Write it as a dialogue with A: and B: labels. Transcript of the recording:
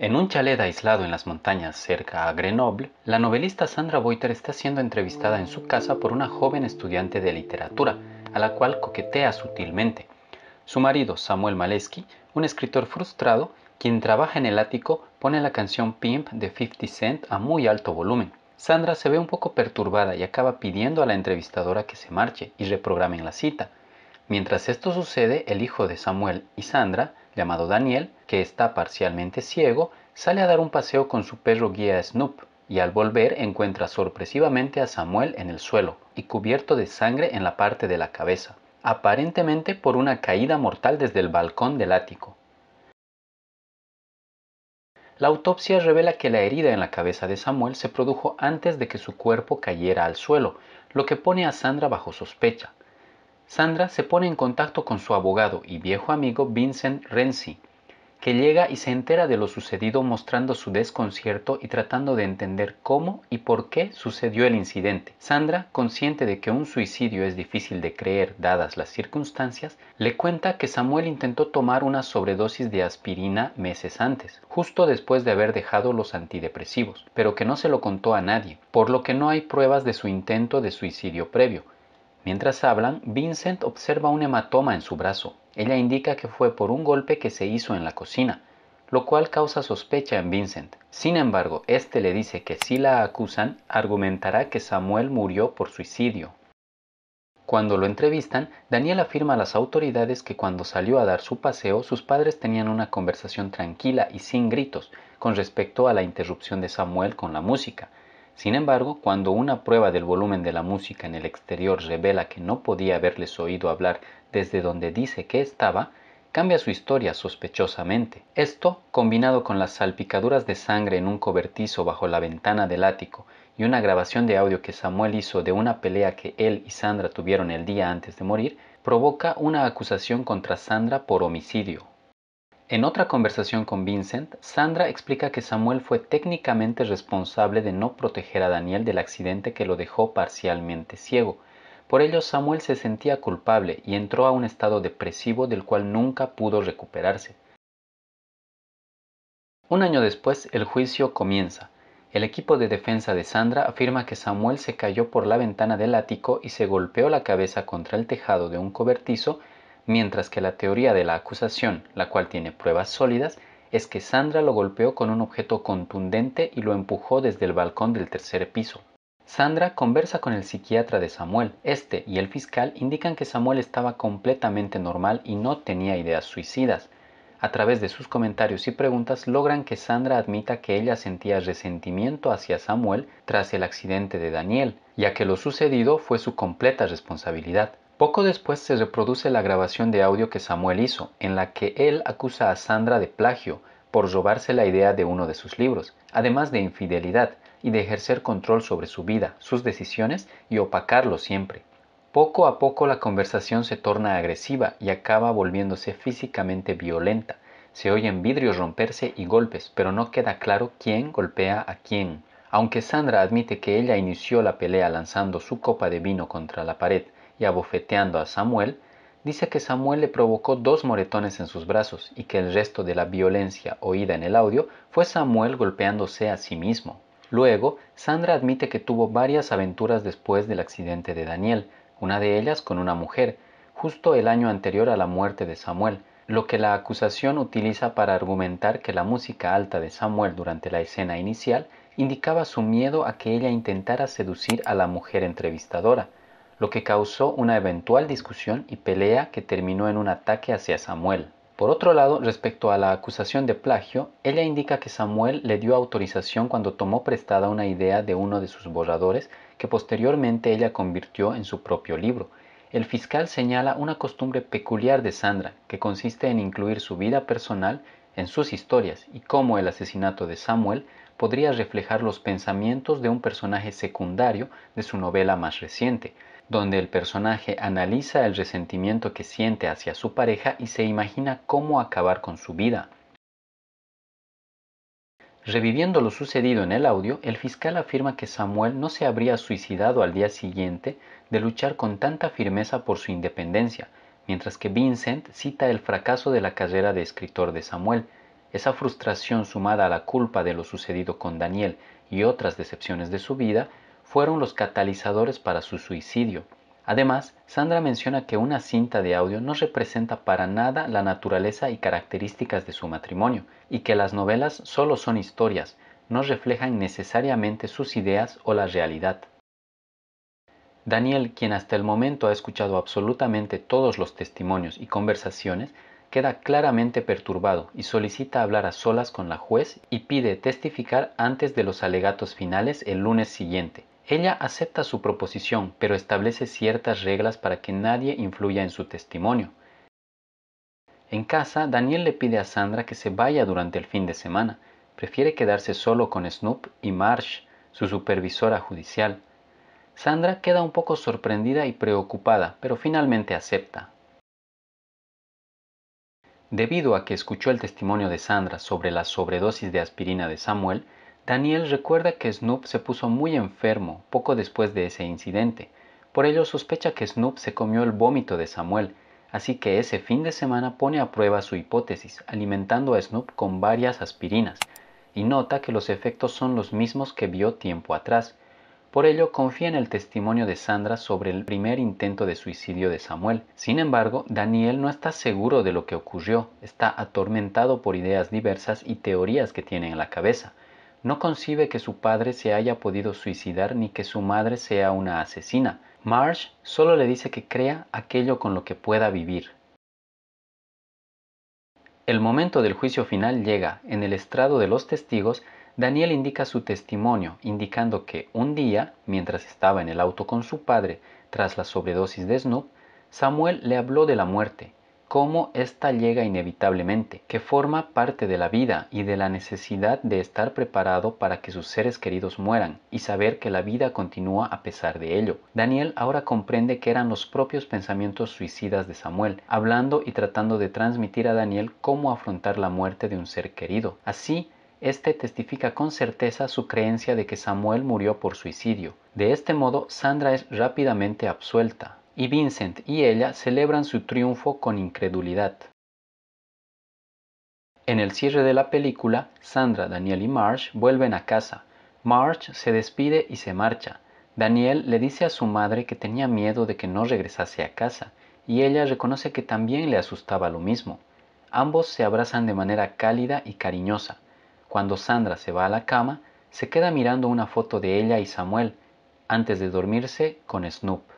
A: En un chalet aislado en las montañas cerca a Grenoble, la novelista Sandra Boyter está siendo entrevistada en su casa por una joven estudiante de literatura, a la cual coquetea sutilmente. Su marido, Samuel Maleski, un escritor frustrado, quien trabaja en el ático, pone la canción Pimp de 50 Cent a muy alto volumen. Sandra se ve un poco perturbada y acaba pidiendo a la entrevistadora que se marche y reprogramen la cita. Mientras esto sucede, el hijo de Samuel y Sandra, llamado Daniel, que está parcialmente ciego, sale a dar un paseo con su perro guía Snoop y al volver encuentra sorpresivamente a Samuel en el suelo y cubierto de sangre en la parte de la cabeza, aparentemente por una caída mortal desde el balcón del ático. La autopsia revela que la herida en la cabeza de Samuel se produjo antes de que su cuerpo cayera al suelo, lo que pone a Sandra bajo sospecha. Sandra se pone en contacto con su abogado y viejo amigo Vincent Renzi, que llega y se entera de lo sucedido mostrando su desconcierto y tratando de entender cómo y por qué sucedió el incidente. Sandra, consciente de que un suicidio es difícil de creer dadas las circunstancias, le cuenta que Samuel intentó tomar una sobredosis de aspirina meses antes, justo después de haber dejado los antidepresivos, pero que no se lo contó a nadie, por lo que no hay pruebas de su intento de suicidio previo Mientras hablan, Vincent observa un hematoma en su brazo. Ella indica que fue por un golpe que se hizo en la cocina, lo cual causa sospecha en Vincent. Sin embargo, este le dice que si la acusan, argumentará que Samuel murió por suicidio. Cuando lo entrevistan, Daniel afirma a las autoridades que cuando salió a dar su paseo, sus padres tenían una conversación tranquila y sin gritos con respecto a la interrupción de Samuel con la música, sin embargo, cuando una prueba del volumen de la música en el exterior revela que no podía haberles oído hablar desde donde dice que estaba, cambia su historia sospechosamente. Esto, combinado con las salpicaduras de sangre en un cobertizo bajo la ventana del ático y una grabación de audio que Samuel hizo de una pelea que él y Sandra tuvieron el día antes de morir, provoca una acusación contra Sandra por homicidio, en otra conversación con Vincent, Sandra explica que Samuel fue técnicamente responsable de no proteger a Daniel del accidente que lo dejó parcialmente ciego. Por ello, Samuel se sentía culpable y entró a un estado depresivo del cual nunca pudo recuperarse. Un año después, el juicio comienza. El equipo de defensa de Sandra afirma que Samuel se cayó por la ventana del ático y se golpeó la cabeza contra el tejado de un cobertizo mientras que la teoría de la acusación, la cual tiene pruebas sólidas, es que Sandra lo golpeó con un objeto contundente y lo empujó desde el balcón del tercer piso. Sandra conversa con el psiquiatra de Samuel. Este y el fiscal indican que Samuel estaba completamente normal y no tenía ideas suicidas. A través de sus comentarios y preguntas logran que Sandra admita que ella sentía resentimiento hacia Samuel tras el accidente de Daniel, ya que lo sucedido fue su completa responsabilidad. Poco después se reproduce la grabación de audio que Samuel hizo, en la que él acusa a Sandra de plagio por robarse la idea de uno de sus libros, además de infidelidad y de ejercer control sobre su vida, sus decisiones y opacarlo siempre. Poco a poco la conversación se torna agresiva y acaba volviéndose físicamente violenta. Se oyen vidrios romperse y golpes, pero no queda claro quién golpea a quién. Aunque Sandra admite que ella inició la pelea lanzando su copa de vino contra la pared, y abofeteando a Samuel, dice que Samuel le provocó dos moretones en sus brazos y que el resto de la violencia oída en el audio fue Samuel golpeándose a sí mismo. Luego, Sandra admite que tuvo varias aventuras después del accidente de Daniel, una de ellas con una mujer, justo el año anterior a la muerte de Samuel, lo que la acusación utiliza para argumentar que la música alta de Samuel durante la escena inicial indicaba su miedo a que ella intentara seducir a la mujer entrevistadora, lo que causó una eventual discusión y pelea que terminó en un ataque hacia Samuel. Por otro lado, respecto a la acusación de plagio, ella indica que Samuel le dio autorización cuando tomó prestada una idea de uno de sus borradores que posteriormente ella convirtió en su propio libro. El fiscal señala una costumbre peculiar de Sandra, que consiste en incluir su vida personal en sus historias y cómo el asesinato de Samuel podría reflejar los pensamientos de un personaje secundario de su novela más reciente donde el personaje analiza el resentimiento que siente hacia su pareja y se imagina cómo acabar con su vida. Reviviendo lo sucedido en el audio, el fiscal afirma que Samuel no se habría suicidado al día siguiente de luchar con tanta firmeza por su independencia, mientras que Vincent cita el fracaso de la carrera de escritor de Samuel, esa frustración sumada a la culpa de lo sucedido con Daniel y otras decepciones de su vida fueron los catalizadores para su suicidio. Además, Sandra menciona que una cinta de audio no representa para nada la naturaleza y características de su matrimonio, y que las novelas solo son historias, no reflejan necesariamente sus ideas o la realidad. Daniel, quien hasta el momento ha escuchado absolutamente todos los testimonios y conversaciones, queda claramente perturbado y solicita hablar a solas con la juez y pide testificar antes de los alegatos finales el lunes siguiente, ella acepta su proposición, pero establece ciertas reglas para que nadie influya en su testimonio. En casa, Daniel le pide a Sandra que se vaya durante el fin de semana. Prefiere quedarse solo con Snoop y Marsh, su supervisora judicial. Sandra queda un poco sorprendida y preocupada, pero finalmente acepta. Debido a que escuchó el testimonio de Sandra sobre la sobredosis de aspirina de Samuel, Daniel recuerda que Snoop se puso muy enfermo poco después de ese incidente, por ello sospecha que Snoop se comió el vómito de Samuel, así que ese fin de semana pone a prueba su hipótesis, alimentando a Snoop con varias aspirinas, y nota que los efectos son los mismos que vio tiempo atrás. Por ello confía en el testimonio de Sandra sobre el primer intento de suicidio de Samuel. Sin embargo, Daniel no está seguro de lo que ocurrió, está atormentado por ideas diversas y teorías que tiene en la cabeza no concibe que su padre se haya podido suicidar ni que su madre sea una asesina. Marsh solo le dice que crea aquello con lo que pueda vivir. El momento del juicio final llega. En el estrado de los testigos, Daniel indica su testimonio, indicando que un día, mientras estaba en el auto con su padre tras la sobredosis de Snoop, Samuel le habló de la muerte cómo ésta llega inevitablemente, que forma parte de la vida y de la necesidad de estar preparado para que sus seres queridos mueran y saber que la vida continúa a pesar de ello. Daniel ahora comprende que eran los propios pensamientos suicidas de Samuel, hablando y tratando de transmitir a Daniel cómo afrontar la muerte de un ser querido. Así, este testifica con certeza su creencia de que Samuel murió por suicidio. De este modo, Sandra es rápidamente absuelta, y Vincent y ella celebran su triunfo con incredulidad. En el cierre de la película, Sandra, Daniel y Marge vuelven a casa. Marge se despide y se marcha. Daniel le dice a su madre que tenía miedo de que no regresase a casa, y ella reconoce que también le asustaba lo mismo. Ambos se abrazan de manera cálida y cariñosa. Cuando Sandra se va a la cama, se queda mirando una foto de ella y Samuel, antes de dormirse con Snoop.